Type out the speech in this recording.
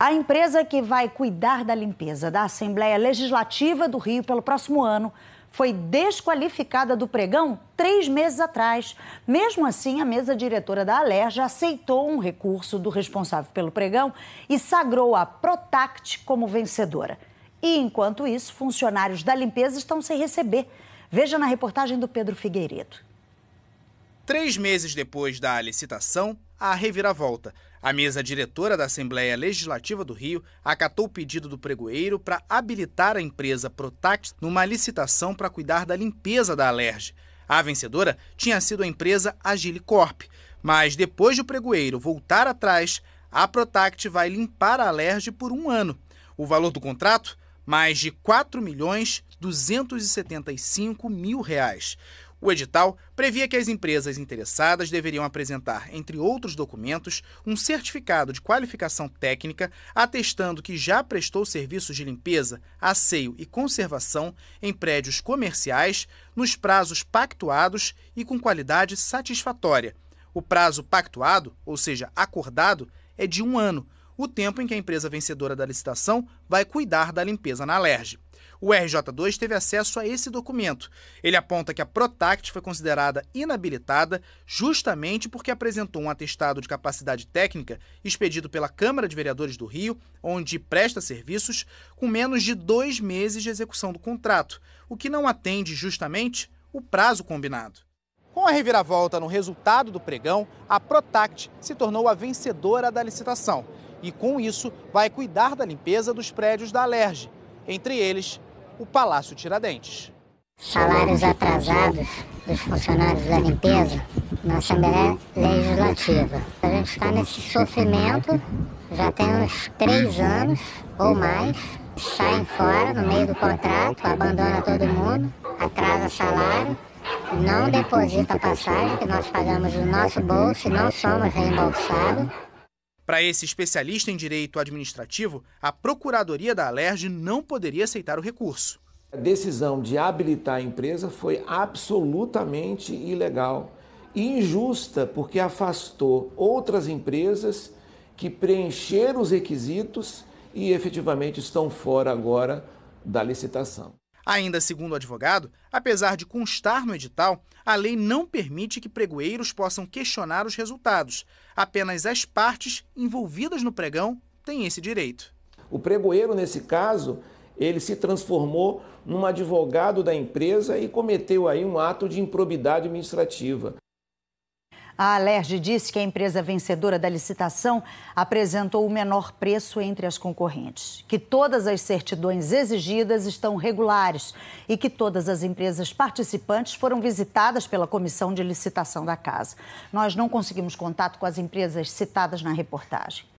A empresa que vai cuidar da limpeza da Assembleia Legislativa do Rio pelo próximo ano foi desqualificada do pregão três meses atrás. Mesmo assim, a mesa diretora da Alerja aceitou um recurso do responsável pelo pregão e sagrou a Protact como vencedora. E, enquanto isso, funcionários da limpeza estão sem receber. Veja na reportagem do Pedro Figueiredo. Três meses depois da licitação, a reviravolta. A mesa diretora da Assembleia Legislativa do Rio acatou o pedido do pregoeiro para habilitar a empresa Protact numa licitação para cuidar da limpeza da Alerj. A vencedora tinha sido a empresa Agilicorp, mas depois de o pregoeiro voltar atrás, a Protact vai limpar a Alerj por um ano. O valor do contrato? Mais de 4 milhões 275 mil reais. O edital previa que as empresas interessadas deveriam apresentar, entre outros documentos, um certificado de qualificação técnica atestando que já prestou serviços de limpeza, asseio e conservação em prédios comerciais nos prazos pactuados e com qualidade satisfatória. O prazo pactuado, ou seja, acordado, é de um ano, o tempo em que a empresa vencedora da licitação vai cuidar da limpeza na Alerj. O RJ2 teve acesso a esse documento. Ele aponta que a Protact foi considerada inabilitada justamente porque apresentou um atestado de capacidade técnica expedido pela Câmara de Vereadores do Rio, onde presta serviços, com menos de dois meses de execução do contrato, o que não atende justamente o prazo combinado. Com a reviravolta no resultado do pregão, a Protact se tornou a vencedora da licitação e, com isso, vai cuidar da limpeza dos prédios da Alerj, entre eles o Palácio Tiradentes. Salários atrasados dos funcionários da limpeza na Assembleia Legislativa. A gente está nesse sofrimento já tem uns três anos ou mais. Saem fora no meio do contrato, abandona todo mundo, atrasa salário, não deposita passagem que nós pagamos do nosso bolso e não somos reembolsados. Para esse especialista em direito administrativo, a Procuradoria da Alerj não poderia aceitar o recurso. A decisão de habilitar a empresa foi absolutamente ilegal e injusta, porque afastou outras empresas que preencheram os requisitos e efetivamente estão fora agora da licitação. Ainda segundo o advogado, apesar de constar no edital, a lei não permite que pregoeiros possam questionar os resultados. Apenas as partes envolvidas no pregão têm esse direito. O pregoeiro, nesse caso, ele se transformou num advogado da empresa e cometeu aí um ato de improbidade administrativa. A Alerj disse que a empresa vencedora da licitação apresentou o menor preço entre as concorrentes, que todas as certidões exigidas estão regulares e que todas as empresas participantes foram visitadas pela comissão de licitação da casa. Nós não conseguimos contato com as empresas citadas na reportagem.